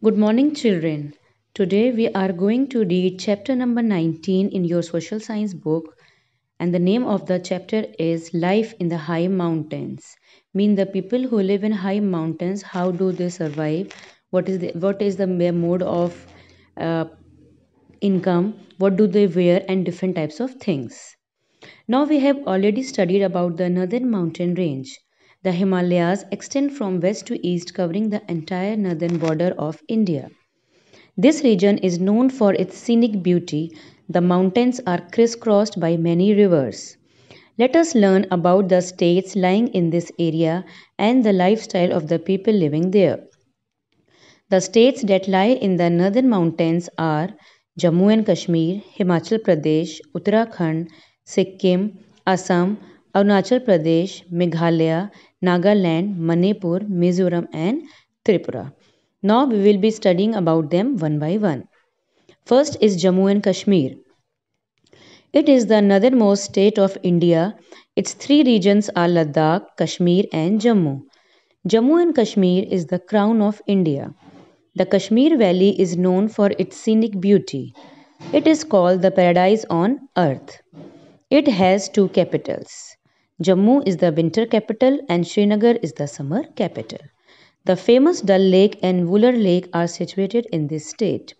Good morning, children. Today we are going to read chapter number 19 in your social science book, and the name of the chapter is Life in the High Mountains. Mean the people who live in high mountains, how do they survive? What is the, what is the mode of uh, income? What do they wear, and different types of things. Now we have already studied about the northern mountain range. The Himalayas extend from west to east, covering the entire northern border of India. This region is known for its scenic beauty. The mountains are crisscrossed by many rivers. Let us learn about the states lying in this area and the lifestyle of the people living there. The states that lie in the northern mountains are Jammu and Kashmir, Himachal Pradesh, Uttarakhand, Sikkim, Assam, Arunachal Pradesh, Meghalaya, Nagaland, Manipur, Mizoram and Tripura. Now we will be studying about them one by one. First is Jammu and Kashmir. It is the northernmost state of India. Its three regions are Ladakh, Kashmir and Jammu. Jammu and Kashmir is the crown of India. The Kashmir Valley is known for its scenic beauty. It is called the paradise on earth. It has two capitals. Jammu is the winter capital and Srinagar is the summer capital. The famous Dal Lake and Wooler Lake are situated in this state.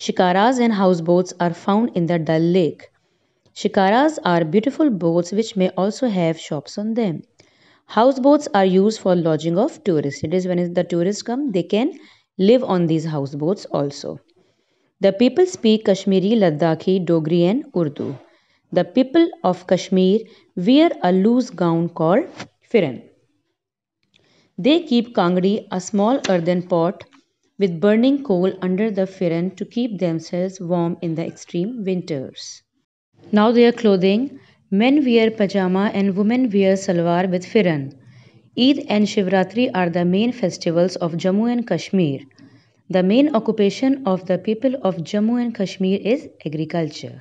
Shikaras and houseboats are found in the Dal Lake. Shikaras are beautiful boats which may also have shops on them. Houseboats are used for lodging of tourists. It is when the tourists come, they can live on these houseboats also. The people speak Kashmiri, Ladakhi, Dogri, and Urdu. The people of Kashmir wear a loose gown called firan. They keep kangri, a small earthen pot with burning coal under the firan to keep themselves warm in the extreme winters. Now their clothing, men wear pajama and women wear salwar with firan. Eid and Shivratri are the main festivals of Jammu and Kashmir. The main occupation of the people of Jammu and Kashmir is agriculture.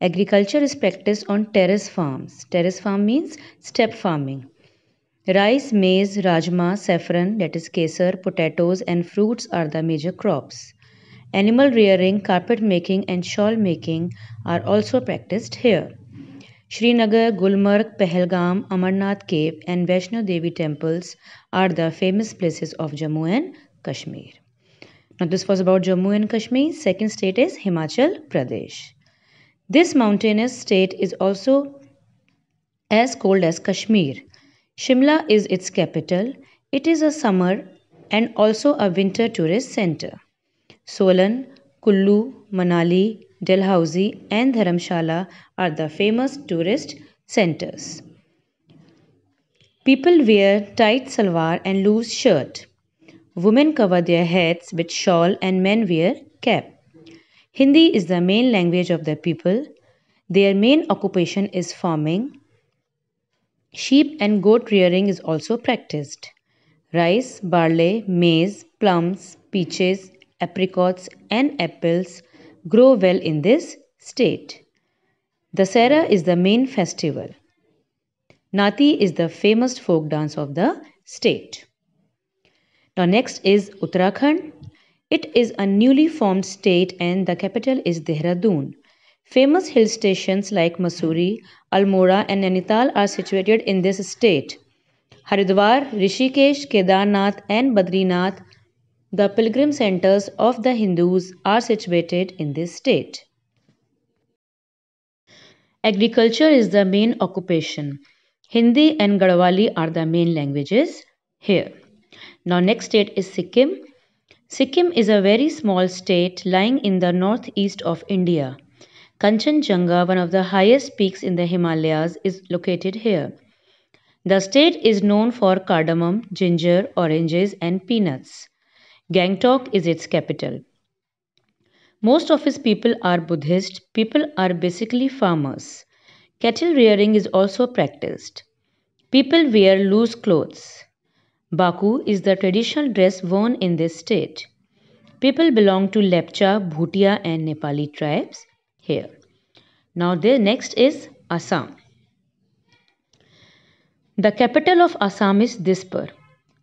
Agriculture is practiced on terrace farms. Terrace farm means step farming. Rice, maize, rajma, saffron, that is kesar, potatoes, and fruits are the major crops. Animal rearing, carpet making, and shawl making are also practiced here. Srinagar, Gulmarg, Pahalgam, Amarnath Cave, and Vaishno Devi temples are the famous places of Jammu and Kashmir. Now, this was about Jammu and Kashmir. Second state is Himachal Pradesh. This mountainous state is also as cold as Kashmir. Shimla is its capital. It is a summer and also a winter tourist center. Solan, Kullu, Manali, Dalhousie, and Dharamshala are the famous tourist centers. People wear tight salwar and loose shirt. Women cover their heads with shawl and men wear cap. Hindi is the main language of the people. Their main occupation is farming. Sheep and goat rearing is also practiced. Rice, barley, maize, plums, peaches, apricots, and apples grow well in this state. Dasara is the main festival. Nati is the famous folk dance of the state. Now, next is Uttarakhand. It is a newly formed state and the capital is Dehradun. Famous hill stations like Masuri, Almora and Nainital are situated in this state. Haridwar, Rishikesh, Kedarnath and Badrinath, the pilgrim centers of the Hindus, are situated in this state. Agriculture is the main occupation. Hindi and Garhwali are the main languages here. Now next state is Sikkim Sikkim is a very small state lying in the northeast of India. Kanchenjunga, one of the highest peaks in the Himalayas, is located here. The state is known for cardamom, ginger, oranges, and peanuts. Gangtok is its capital. Most of its people are Buddhist. People are basically farmers. Cattle rearing is also practiced. People wear loose clothes. Baku is the traditional dress worn in this state. People belong to Lepcha, Bhutia and Nepali tribes here. Now the next is Assam. The capital of Assam is Dispur.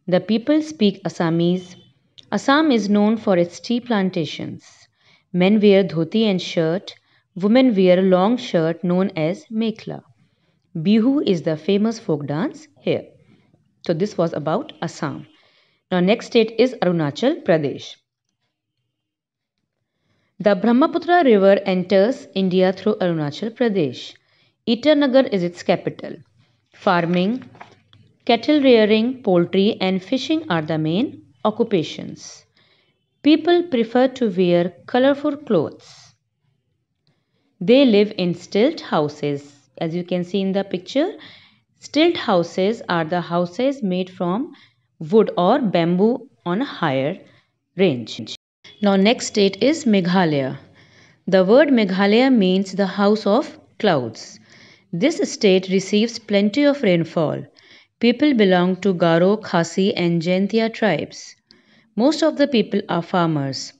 The people speak Assamese. Assam is known for its tea plantations. Men wear dhoti and shirt. Women wear long shirt known as mekhla. Bihu is the famous folk dance here. So this was about Assam. Now next state is Arunachal Pradesh. The Brahmaputra river enters India through Arunachal Pradesh. Itanagar is its capital. Farming, cattle rearing, poultry and fishing are the main occupations. People prefer to wear colorful clothes. They live in stilt houses. As you can see in the picture, Stilt houses are the houses made from wood or bamboo on a higher range. Now next state is Meghalaya. The word Meghalaya means the house of clouds. This state receives plenty of rainfall. People belong to Garo, Khasi and Jaintia tribes. Most of the people are farmers.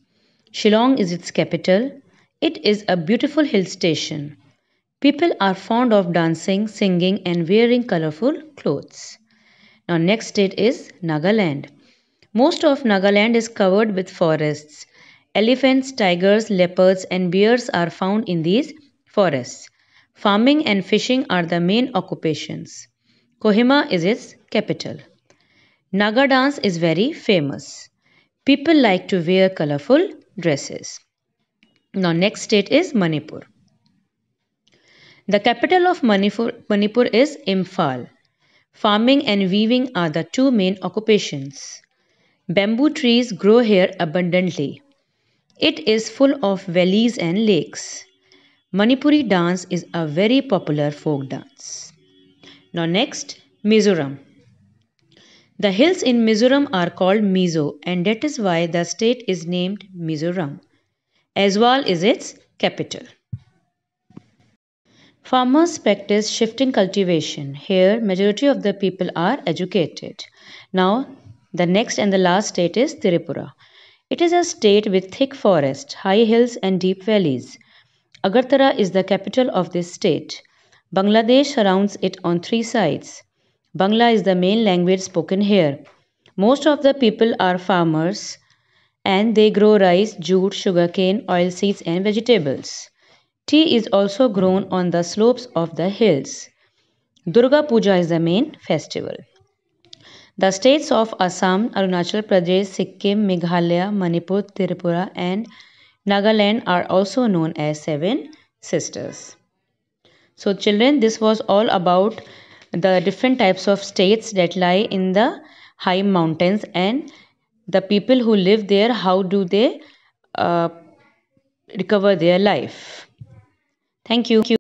Shillong is its capital. It is a beautiful hill station. People are fond of dancing, singing, and wearing colorful clothes. Now, next state is Nagaland. Most of Nagaland is covered with forests. Elephants, tigers, leopards, and bears are found in these forests. Farming and fishing are the main occupations. Kohima is its capital. Naga dance is very famous. People like to wear colorful dresses. Now, next state is Manipur. The capital of Manipur, Manipur is Imphal. Farming and weaving are the two main occupations. Bamboo trees grow here abundantly. It is full of valleys and lakes. Manipuri dance is a very popular folk dance. Now, next, Mizoram. The hills in Mizoram are called Mizo, and that is why the state is named Mizoram. Aswal is its capital. Farmers practice shifting cultivation. Here, majority of the people are educated. Now, the next and the last state is Tripura. It is a state with thick forest, high hills and deep valleys. Agartala is the capital of this state. Bangladesh surrounds it on three sides. Bangla is the main language spoken here. Most of the people are farmers and they grow rice, jute, sugarcane, oilseeds and vegetables. Tea is also grown on the slopes of the hills. Durga Puja is the main festival. The states of Assam, Arunachal Pradesh, Sikkim, Meghalaya, Manipur, Tripura, and Nagaland are also known as Seven Sisters. So, children, this was all about the different types of states that lie in the high mountains and the people who live there, how do they uh, recover their life. Thank you.